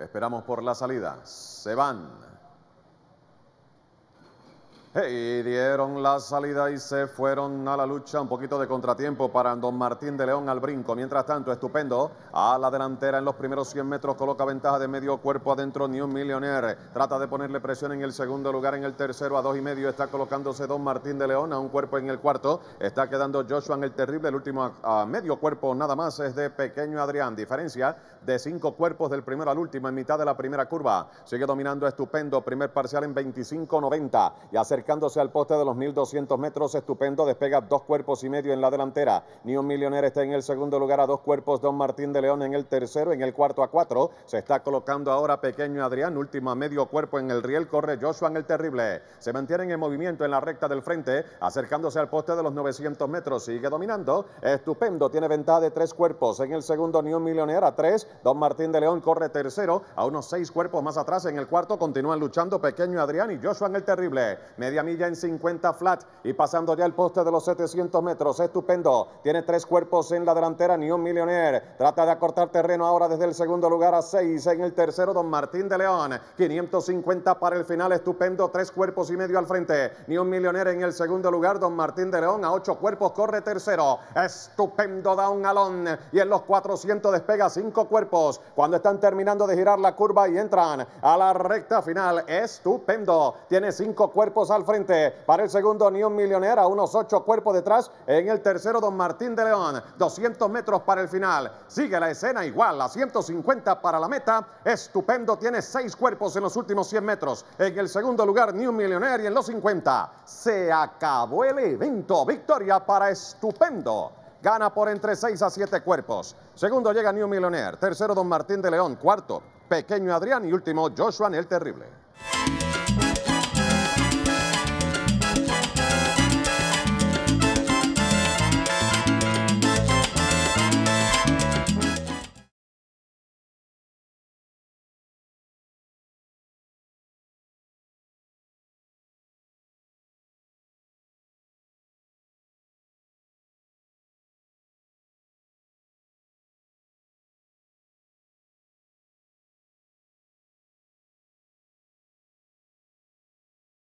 Esperamos por la salida. Se van. Y dieron la salida y se fueron a la lucha. Un poquito de contratiempo para Don Martín de León al brinco. Mientras tanto, estupendo. A la delantera en los primeros 100 metros coloca ventaja de medio cuerpo adentro. New Millionaire trata de ponerle presión en el segundo lugar. En el tercero, a dos y medio, está colocándose Don Martín de León a un cuerpo en el cuarto. Está quedando Joshua en el terrible. El último a medio cuerpo nada más es de pequeño Adrián. Diferencia de cinco cuerpos del primero al último en mitad de la primera curva. Sigue dominando estupendo. Primer parcial en 25-90. Y acerca acercándose al poste de los 1200 metros. Estupendo despega dos cuerpos y medio en la delantera. un millonero está en el segundo lugar a dos cuerpos. Don Martín de León en el tercero, en el cuarto a cuatro. Se está colocando ahora Pequeño Adrián, Último medio cuerpo en el riel. Corre Joshua en el terrible. Se mantiene en movimiento en la recta del frente, acercándose al poste de los 900 metros. Sigue dominando. Estupendo, tiene ventaja de tres cuerpos. En el segundo, un millonera a tres. Don Martín de León corre tercero, a unos seis cuerpos más atrás. En el cuarto continúan luchando Pequeño Adrián y Joshua en el terrible media milla en 50 flat y pasando ya el poste de los 700 metros. Estupendo. Tiene tres cuerpos en la delantera, ni un millionaire. Trata de acortar terreno ahora desde el segundo lugar a seis En el tercero, Don Martín de León. 550 para el final. Estupendo. Tres cuerpos y medio al frente. Ni un millonero en el segundo lugar. Don Martín de León a ocho cuerpos. Corre tercero. Estupendo. Da un galón. Y en los 400 despega cinco cuerpos. Cuando están terminando de girar la curva y entran a la recta final. Estupendo. Tiene cinco cuerpos al frente. Para el segundo, New Millionaire. a unos ocho cuerpos detrás. En el tercero, Don Martín de León, 200 metros para el final. Sigue la escena igual, a 150 para la meta. Estupendo, tiene seis cuerpos en los últimos 100 metros. En el segundo lugar, New Millionaire y en los 50. Se acabó el evento. Victoria para Estupendo gana por entre 6 a 7 cuerpos. Segundo llega New Millionaire, tercero Don Martín de León, cuarto Pequeño Adrián y último Joshua el Terrible.